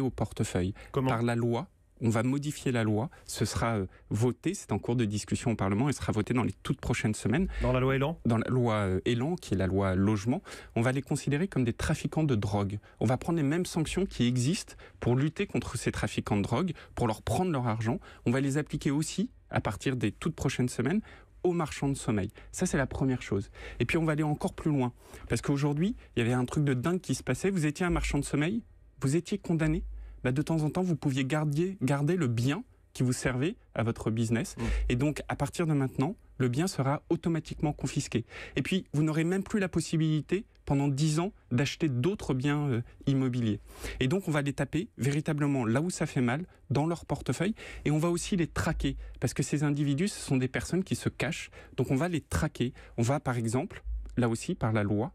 au portefeuille par la loi. On va modifier la loi. Ce sera euh, voté. C'est en cours de discussion au Parlement et sera voté dans les toutes prochaines semaines. Dans la loi Elan Dans la loi euh, Elan, qui est la loi logement. On va les considérer comme des trafiquants de drogue. On va prendre les mêmes sanctions qui existent pour lutter contre ces trafiquants de drogue, pour leur prendre leur argent. On va les appliquer aussi à partir des toutes prochaines semaines aux marchands de sommeil. Ça, c'est la première chose. Et puis, on va aller encore plus loin. Parce qu'aujourd'hui, il y avait un truc de dingue qui se passait. Vous étiez un marchand de sommeil vous étiez condamné, bah, de temps en temps, vous pouviez garder, le bien qui vous servait à votre business. Mmh. Et donc, à partir de maintenant, le bien sera automatiquement confisqué. Et puis, vous n'aurez même plus la possibilité, pendant 10 ans, d'acheter d'autres biens euh, immobiliers. Et donc, on va les taper véritablement là où ça fait mal, dans leur portefeuille, et on va aussi les traquer, parce que ces individus, ce sont des personnes qui se cachent. Donc, on va les traquer. On va, par exemple, là aussi, par la loi,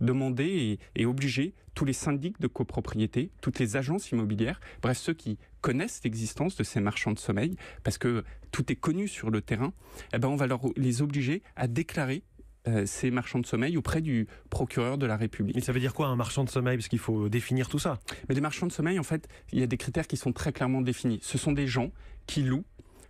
demander et, obliger tous les syndics de copropriété, toutes les agences immobilières, bref ceux qui connaissent l'existence de ces marchands de sommeil, parce que tout est connu sur le terrain, eh ben on va les obliger à déclarer euh, ces marchands de sommeil auprès du procureur de la République. Mais ça veut dire quoi un marchand de sommeil Parce qu'il faut définir tout ça. Mais des marchands de sommeil, en fait, il y a des critères qui sont très clairement définis. Ce sont des gens qui louent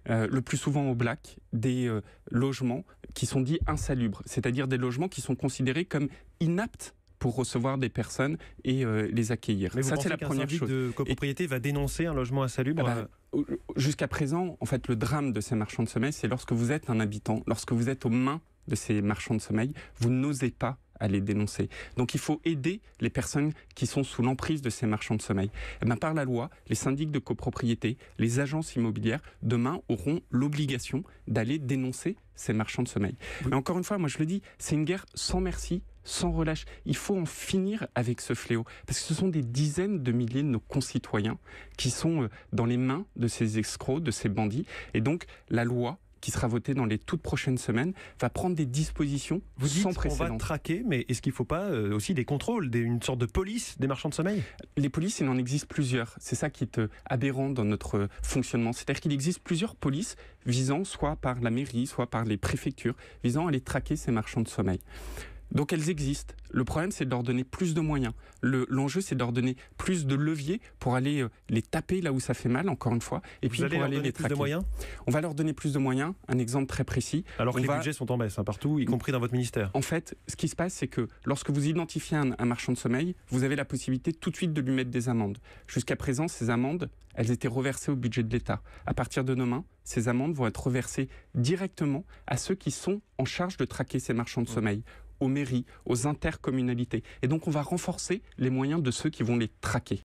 euh, le plus souvent au black, des euh, logements qui sont dits insalubres, c'est-à-dire des logements qui sont considérés comme inaptes pour recevoir des personnes et euh, les accueillir. Mais Ça, c'est la première chose. de copropriété va dénoncer un logement insalubre ah bah, euh Jusqu'à présent, en fait, le drame de ces marchands de sommeil, c'est lorsque vous êtes un habitant, lorsque vous êtes aux mains de ces marchands de sommeil, vous n'osez pas à les dénoncer. Donc il faut aider les personnes qui sont sous l'emprise de ces marchands de sommeil. Et eh bien, par la loi, les syndics de copropriété, les agences immobilières, demain auront l'obligation d'aller dénoncer ces marchands de sommeil. Mais encore une fois, moi je le dis, c'est une guerre sans merci sans relâche. Il faut en finir avec ce fléau, parce que ce sont des dizaines de milliers de nos concitoyens qui sont euh, dans les mains de ces escrocs, de ces bandits. Et donc, la loi qui sera voté dans les toutes prochaines semaines, va prendre des dispositions Vous dites sans précédent. On va traquer, mais est-ce qu'il ne faut pas euh, aussi des contrôles, une sorte de police des marchands de sommeil Les polices, il en existe plusieurs. C'est ça qui est euh, aberrant dans notre fonctionnement. C'est-à-dire qu'il existe plusieurs polices visant soit par la mairie, soit par les préfectures, visant à aller traquer ces marchands de sommeil. Donc elles existent. Le problème, c'est de leur donner plus de moyens. L'enjeu, c'est de leur donner plus de leviers pour aller euh, les taper là où ça fait mal, encore une fois, et puis les Plus de moyens On va leur donner plus de moyens. Un exemple très précis. Alors que les budgets sont en baisse hein, partout, y compris dans votre ministère. En fait, ce qui se passe, c'est que lorsque vous identifiez un, marchand de sommeil, vous avez la possibilité tout de suite de lui mettre des amendes. Jusqu'à présent, ces amendes, elles étaient reversées au budget de l'État. À partir de demain, ces amendes vont être reversées directement à ceux qui sont en charge de traquer ces marchands de mmh. sommeil aux mairies, aux intercommunalités. Et donc on va renforcer les moyens de ceux qui vont les traquer.